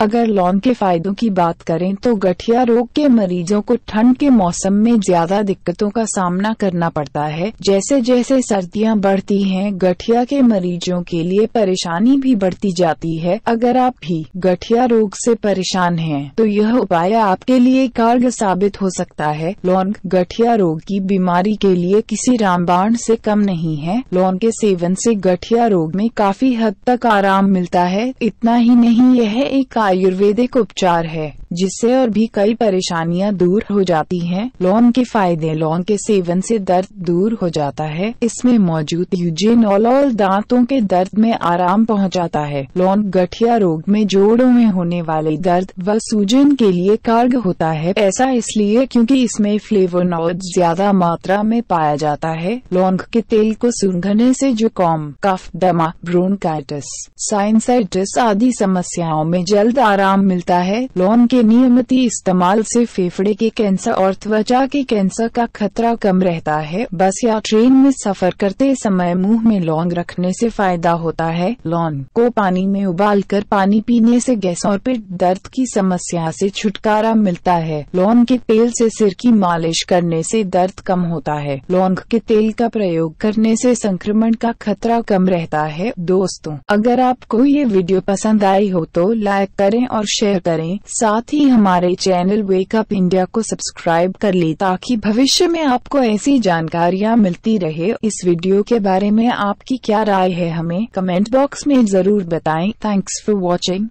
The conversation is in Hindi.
अगर लौंग के फायदों की बात करें तो गठिया रोग के मरीजों को ठंड के मौसम में ज्यादा दिक्कतों का सामना करना पड़ता है जैसे जैसे सर्दियां बढ़ती हैं गठिया के मरीजों के लिए परेशानी भी बढ़ती जाती है अगर आप भी गठिया रोग से परेशान हैं तो यह उपाय आपके लिए कार्ग साबित हो सकता है लौंग गठिया रोग की बीमारी के लिए किसी रामबाण से कम नहीं है लौंग के सेवन से गठिया रोग में काफी हद तक आराम मिलता है इतना ही नहीं यह एक आयुर्वेदिक उपचार है जिससे और भी कई परेशानियां दूर हो जाती हैं। लौंग के फायदे लौंग के सेवन से दर्द दूर हो जाता है इसमें मौजूद यूजेनोलॉल दांतों के दर्द में आराम पहुंचाता है लौंग गठिया रोग में जोड़ों में होने वाले दर्द व सूजन के लिए कार्ग होता है ऐसा इसलिए क्योंकि इसमें फ्लेवोनॉइड ज्यादा मात्रा में पाया जाता है लौंग के तेल को सूंघने ऐसी जुकॉम कफ दमा ब्रोनकाइटिस साइनसाइटिस आदि समस्याओं में जल्द आराम मिलता है लोन के नियमित इस्तेमाल से फेफड़े के कैंसर और त्वचा के कैंसर का खतरा कम रहता है बस या ट्रेन में सफर करते समय मुंह में लौंग रखने से फायदा होता है लौन को पानी में उबालकर पानी पीने से गैस और पेट दर्द की समस्या से छुटकारा मिलता है लौंग के तेल से सिर की मालिश करने से दर्द कम होता है लौंग के तेल का प्रयोग करने से संक्रमण का खतरा कम रहता है दोस्तों अगर आपको ये वीडियो पसंद आई हो तो लाइक कर करें और शेयर करें साथ ही हमारे चैनल वेकअप इंडिया को सब्सक्राइब कर ले ताकि भविष्य में आपको ऐसी जानकारियाँ मिलती रहे इस वीडियो के बारे में आपकी क्या राय है हमें कमेंट बॉक्स में जरूर बताएं थैंक्स फॉर वॉचिंग